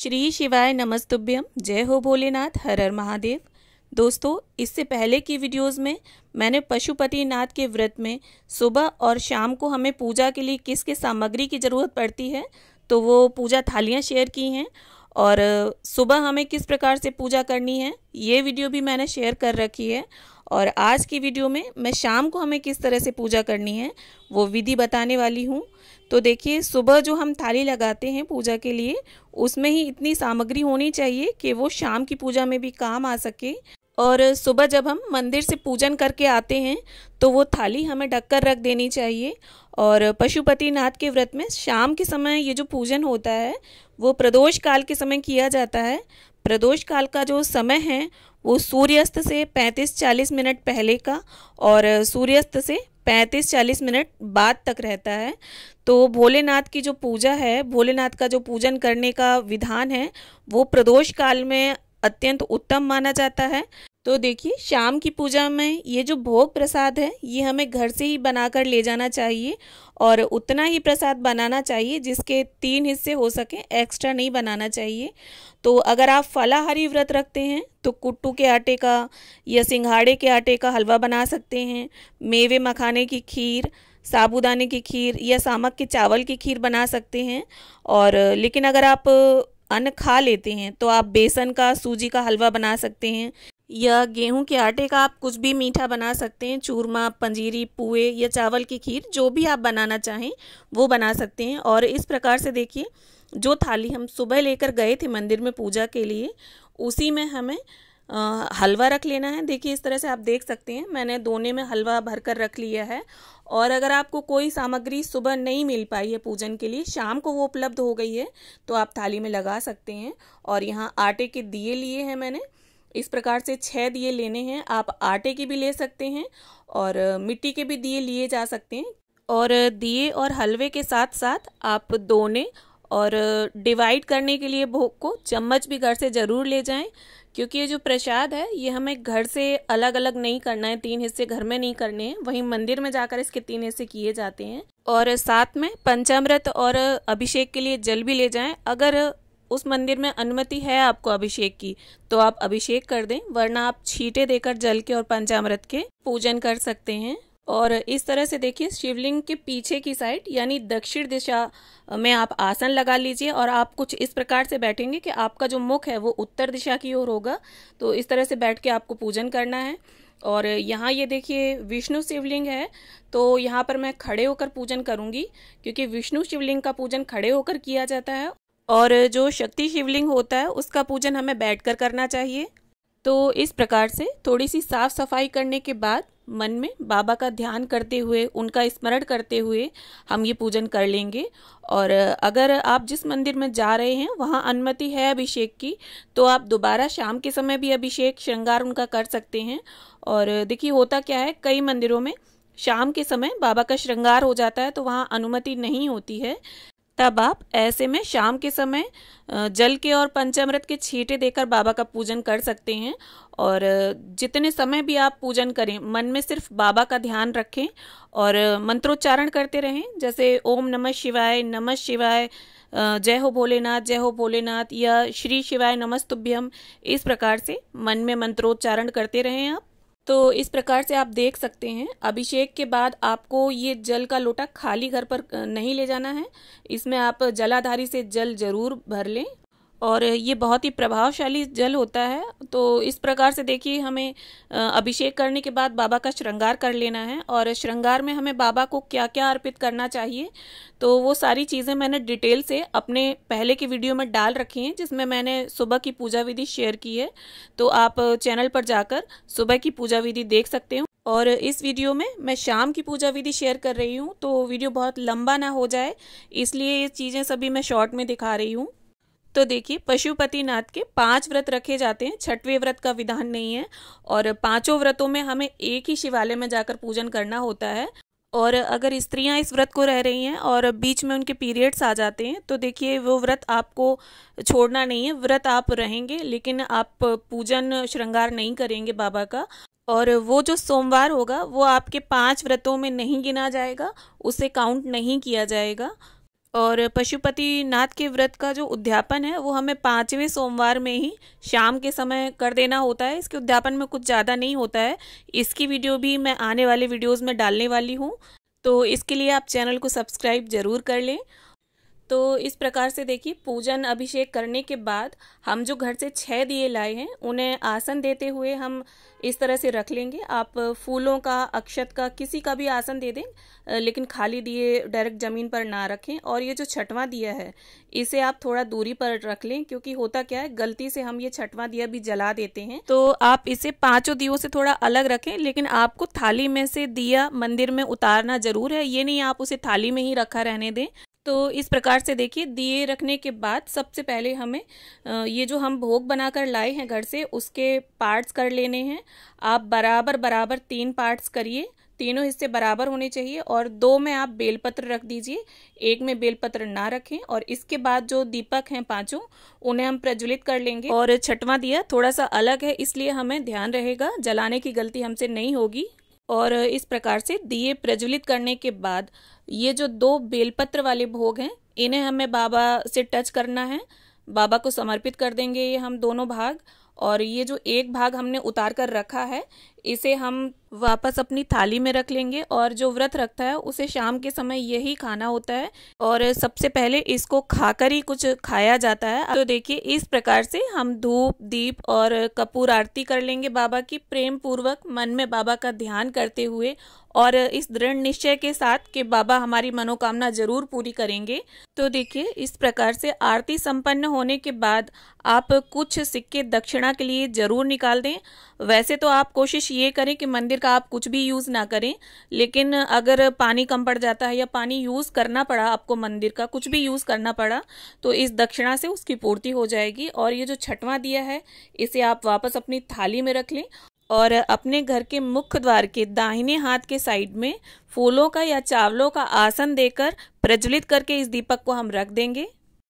श्री शिवाय नमस्तुभ्यम जय हो भोलेनाथ हर हर महादेव दोस्तों इससे पहले की वीडियोस में मैंने पशुपति नाथ के व्रत में सुबह और शाम को हमें पूजा के लिए किस किस सामग्री की ज़रूरत पड़ती है तो वो पूजा थालियाँ शेयर की हैं और सुबह हमें किस प्रकार से पूजा करनी है ये वीडियो भी मैंने शेयर कर रखी है और आज की वीडियो में मैं शाम को हमें किस तरह से पूजा करनी है वो विधि बताने वाली हूँ तो देखिए सुबह जो हम थाली लगाते हैं पूजा के लिए उसमें ही इतनी सामग्री होनी चाहिए कि वो शाम की पूजा में भी काम आ सके और सुबह जब हम मंदिर से पूजन करके आते हैं तो वो थाली हमें ढककर रख देनी चाहिए और पशुपतिनाथ के व्रत में शाम के समय ये जो पूजन होता है वो प्रदोष काल के समय किया जाता है प्रदोष काल का जो समय है वो सूर्यास्त से 35-40 मिनट पहले का और सूर्यास्त से 35-40 मिनट बाद तक रहता है तो भोलेनाथ की जो पूजा है भोलेनाथ का जो पूजन करने का विधान है वो प्रदोष काल में अत्यंत उत्तम माना जाता है तो देखिए शाम की पूजा में ये जो भोग प्रसाद है ये हमें घर से ही बनाकर ले जाना चाहिए और उतना ही प्रसाद बनाना चाहिए जिसके तीन हिस्से हो सकें एक्स्ट्रा नहीं बनाना चाहिए तो अगर आप फलाहारी व्रत रखते हैं तो कुट्टू के आटे का या सिंघाड़े के आटे का हलवा बना सकते हैं मेवे मखाने की खीर साबूदाने की खीर या सामक के चावल की खीर बना सकते हैं और लेकिन अगर आप अन्न खा लेते हैं तो आप बेसन का सूजी का हलवा बना सकते हैं या गेहूं के आटे का आप कुछ भी मीठा बना सकते हैं चूरमा पंजीरी पुए या चावल की खीर जो भी आप बनाना चाहें वो बना सकते हैं और इस प्रकार से देखिए जो थाली हम सुबह लेकर गए थे मंदिर में पूजा के लिए उसी में हमें हलवा रख लेना है देखिए इस तरह से आप देख सकते हैं मैंने दोने में हलवा भर कर रख लिया है और अगर आपको कोई सामग्री सुबह नहीं मिल पाई है पूजन के लिए शाम को वो उपलब्ध हो गई है तो आप थाली में लगा सकते हैं और यहाँ आटे के दिए लिए हैं मैंने इस प्रकार से छः दिए लेने हैं आप आटे के भी ले सकते हैं और मिट्टी के भी दिए लिए जा सकते हैं और दिए और हलवे के साथ साथ आप दोने और डिवाइड करने के लिए भोग को चम्मच भी घर से ज़रूर ले जाएं क्योंकि ये जो प्रसाद है ये हमें घर से अलग अलग नहीं करना है तीन हिस्से घर में नहीं करने हैं वहीं मंदिर में जाकर इसके तीन हिस्से किए जाते हैं और साथ में पंचामृत और अभिषेक के लिए जल भी ले जाएं अगर उस मंदिर में अनुमति है आपको अभिषेक की तो आप अभिषेक कर दें वरना आप छीटे देकर जल के और पंचामृत के पूजन कर सकते हैं और इस तरह से देखिए शिवलिंग के पीछे की साइड यानी दक्षिण दिशा में आप आसन लगा लीजिए और आप कुछ इस प्रकार से बैठेंगे कि आपका जो मुख है वो उत्तर दिशा की ओर होगा तो इस तरह से बैठ के आपको पूजन करना है और यहाँ ये देखिए विष्णु शिवलिंग है तो यहाँ पर मैं खड़े होकर पूजन करूँगी क्योंकि विष्णु शिवलिंग का पूजन खड़े होकर किया जाता है और जो शक्ति शिवलिंग होता है उसका पूजन हमें बैठकर करना चाहिए तो इस प्रकार से थोड़ी सी साफ सफाई करने के बाद मन में बाबा का ध्यान करते हुए उनका स्मरण करते हुए हम ये पूजन कर लेंगे और अगर आप जिस मंदिर में जा रहे हैं वहाँ अनुमति है अभिषेक की तो आप दोबारा शाम के समय भी अभिषेक श्रृंगार उनका कर सकते हैं और देखिए होता क्या है कई मंदिरों में शाम के समय बाबा का श्रृंगार हो जाता है तो वहाँ अनुमति नहीं होती है तब आप ऐसे में शाम के समय जल के और पंचामृत के छींटे देकर बाबा का पूजन कर सकते हैं और जितने समय भी आप पूजन करें मन में सिर्फ बाबा का ध्यान रखें और मंत्रोच्चारण करते रहें जैसे ओम नमः शिवाय नमः शिवाय जय हो भोलेनाथ जय हो भोलेनाथ या श्री शिवाय नमस्तुभ्यम इस प्रकार से मन में मंत्रोच्चारण करते रहें आप तो इस प्रकार से आप देख सकते हैं अभिषेक के बाद आपको ये जल का लोटा खाली घर पर नहीं ले जाना है इसमें आप जलाधारी से जल जरूर भर लें और ये बहुत ही प्रभावशाली जल होता है तो इस प्रकार से देखिए हमें अभिषेक करने के बाद बाबा का श्रृंगार कर लेना है और श्रृंगार में हमें बाबा को क्या क्या अर्पित करना चाहिए तो वो सारी चीज़ें मैंने डिटेल से अपने पहले की वीडियो में डाल रखी हैं जिसमें मैंने सुबह की पूजा विधि शेयर की है तो आप चैनल पर जाकर सुबह की पूजा विधि देख सकते हो और इस वीडियो में मैं शाम की पूजा विधि शेयर कर रही हूँ तो वीडियो बहुत लंबा ना हो जाए इसलिए ये चीज़ें सभी मैं शॉर्ट में दिखा रही हूँ तो देखिए पशुपतिनाथ के पांच व्रत रखे जाते हैं छठवें व्रत का विधान नहीं है और पांचों व्रतों में हमें एक ही शिवालय में जाकर पूजन करना होता है और अगर स्त्रियां इस व्रत को रह रही हैं और बीच में उनके पीरियड्स आ जाते हैं तो देखिए वो व्रत आपको छोड़ना नहीं है व्रत आप रहेंगे लेकिन आप पूजन श्रृंगार नहीं करेंगे बाबा का और वो जो सोमवार होगा वो आपके पांच व्रतों में नहीं गिना जाएगा उसे काउंट नहीं किया जाएगा और पशुपति नाथ के व्रत का जो उद्यापन है वो हमें पाँचवें सोमवार में ही शाम के समय कर देना होता है इसके उद्यापन में कुछ ज़्यादा नहीं होता है इसकी वीडियो भी मैं आने वाले वीडियोज़ में डालने वाली हूँ तो इसके लिए आप चैनल को सब्सक्राइब ज़रूर कर लें तो इस प्रकार से देखिए पूजन अभिषेक करने के बाद हम जो घर से छह दिए लाए हैं उन्हें आसन देते हुए हम इस तरह से रख लेंगे आप फूलों का अक्षत का किसी का भी आसन दे दें लेकिन खाली दिए डायरेक्ट ज़मीन पर ना रखें और ये जो छठवां दिया है इसे आप थोड़ा दूरी पर रख लें क्योंकि होता क्या है गलती से हम ये छठवां दिया भी जला देते हैं तो आप इसे पाँचों दियों से थोड़ा अलग रखें लेकिन आपको थाली में से दिया मंदिर में उतारना जरूर है ये नहीं आप उसे थाली में ही रखा रहने दें तो इस प्रकार से देखिए दिए रखने के बाद सबसे पहले हमें ये जो हम भोग बनाकर लाए हैं घर से उसके पार्ट्स कर लेने हैं आप बराबर बराबर तीन पार्ट्स करिए तीनों हिस्से बराबर होने चाहिए और दो में आप बेलपत्र रख दीजिए एक में बेलपत्र ना रखें और इसके बाद जो दीपक हैं पांचों उन्हें हम प्रज्वलित कर लेंगे और छठवां दिया थोड़ा सा अलग है इसलिए हमें ध्यान रहेगा जलाने की गलती हमसे नहीं होगी और इस प्रकार से दिए प्रज्वलित करने के बाद ये जो दो बेलपत्र वाले भोग हैं इन्हें हमें बाबा से टच करना है बाबा को समर्पित कर देंगे ये हम दोनों भाग और ये जो एक भाग हमने उतार कर रखा है इसे हम वापस अपनी थाली में रख लेंगे और जो व्रत रखता है उसे शाम के समय यही खाना होता है और सबसे पहले इसको खाकर ही कुछ खाया जाता है तो देखिए इस प्रकार से हम धूप दीप और कपूर आरती कर लेंगे बाबा की प्रेम पूर्वक मन में बाबा का ध्यान करते हुए और इस दृढ़ निश्चय के साथ कि बाबा हमारी मनोकामना जरूर पूरी करेंगे तो देखिए इस प्रकार से आरती संपन्न होने के बाद आप कुछ सिक्के दक्षिणा के लिए जरूर निकाल दें वैसे तो आप कोशिश कोशिश ये करें कि मंदिर का आप कुछ भी यूज़ ना करें लेकिन अगर पानी कम पड़ जाता है या पानी यूज़ करना पड़ा आपको मंदिर का कुछ भी यूज़ करना पड़ा तो इस दक्षिणा से उसकी पूर्ति हो जाएगी और ये जो छठवां दिया है इसे आप वापस अपनी थाली में रख लें और अपने घर के मुख्य द्वार के दाहिने हाथ के साइड में फूलों का या चावलों का आसन देकर प्रज्वलित करके इस दीपक को हम रख देंगे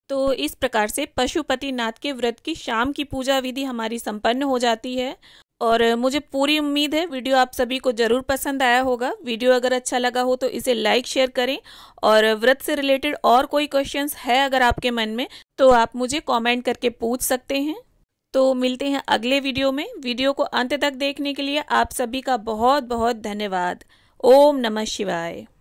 तो इस प्रकार से पशुपति नाथ के व्रत की शाम की पूजा विधि हमारी संपन्न हो जाती है और मुझे पूरी उम्मीद है वीडियो आप सभी को ज़रूर पसंद आया होगा वीडियो अगर अच्छा लगा हो तो इसे लाइक शेयर करें और व्रत से रिलेटेड और कोई क्वेश्चंस है अगर आपके मन में तो आप मुझे कमेंट करके पूछ सकते हैं तो मिलते हैं अगले वीडियो में वीडियो को अंत तक देखने के लिए आप सभी का बहुत बहुत धन्यवाद ओम नमः शिवाय